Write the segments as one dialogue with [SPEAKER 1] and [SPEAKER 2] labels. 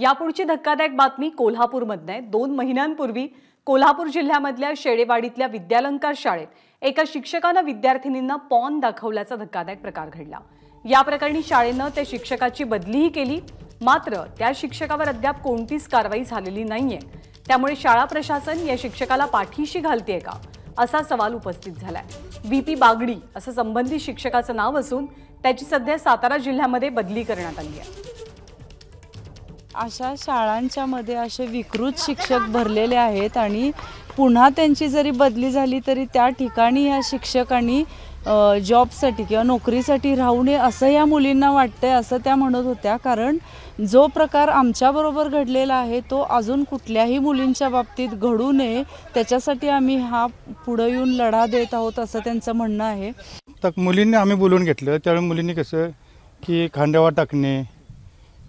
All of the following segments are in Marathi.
[SPEAKER 1] यापुढची धक्कादायक बातमी कोल्हापूरमधनं आहे दोन महिन्यांपूर्वी कोल्हापूर जिल्ह्यामधल्या शेडेवाडीतल्या विद्यालंकार शाळेत एका शिक्षकानं विद्यार्थिनींना पॉन दाखवल्याचा धक्कादायक प्रकार घडला या प्रकरणी शाळेनं त्या शिक्षकाची बदलीही केली मात्र त्या शिक्षकावर अद्याप कोणतीच कारवाई झालेली नाहीये त्यामुळे शाळा प्रशासन या शिक्षकाला पाठीशी घालते का असा सवाल उपस्थित झालाय व्ही बागडी असं संबंधित शिक्षकाचं नाव असून त्याची सध्या सातारा जिल्ह्यामध्ये बदली करण्यात आली आहे
[SPEAKER 2] अशा शाळांच्या मध्ये असे विकृत शिक्षक भरलेले आहेत आणि पुन्हा त्यांची जरी बदली झाली तरी त्या ठिकाणी या शिक्षकांनी जॉबसाठी किंवा नोकरीसाठी राहू नये असं या मुलींना वाटतंय असं त्या म्हणत होत्या कारण जो प्रकार आमच्याबरोबर घडलेला आहे तो अजून कुठल्याही मुलींच्या बाबतीत घडू नये त्याच्यासाठी आम्ही हा पुढं येऊन लढा देत आहोत असं त्यांचं म्हणणं आहे
[SPEAKER 3] तर मुलींनी आम्ही बोलून घेतलं त्यावेळी मुलींनी कसं की खांद्यावर टाकणे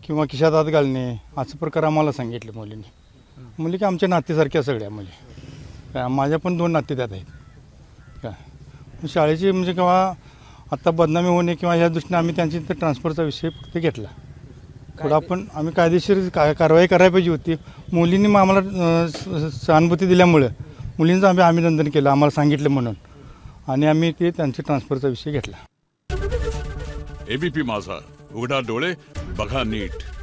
[SPEAKER 3] किंवा खिशात हात घालणे असं प्रकार आम्हाला सांगितले मुलीने मुली की आमच्या नातेसारख्या सगळ्या मुली माझ्या पण दोन नाते त्यात आहेत का शाळेची म्हणजे किंवा आत्ता बदनामी होणे किंवा या दृष्टीने आम्ही त्यांची तर ट्रान्सफरचा विषय फक्त घेतला पुढं आपण आम्ही कायदेशीर का कारवाई करायला पाहिजे होती मुलींनी मग आम्हाला सहानुभूती दिल्यामुळं मुलींचं आम्ही अभिनंदन केलं आम्हाला सांगितलं म्हणून आणि आम्ही ते त्यांच्या ट्रान्सफरचा विषय घेतला एबीपी माझा उघडा डोळे बघा नीट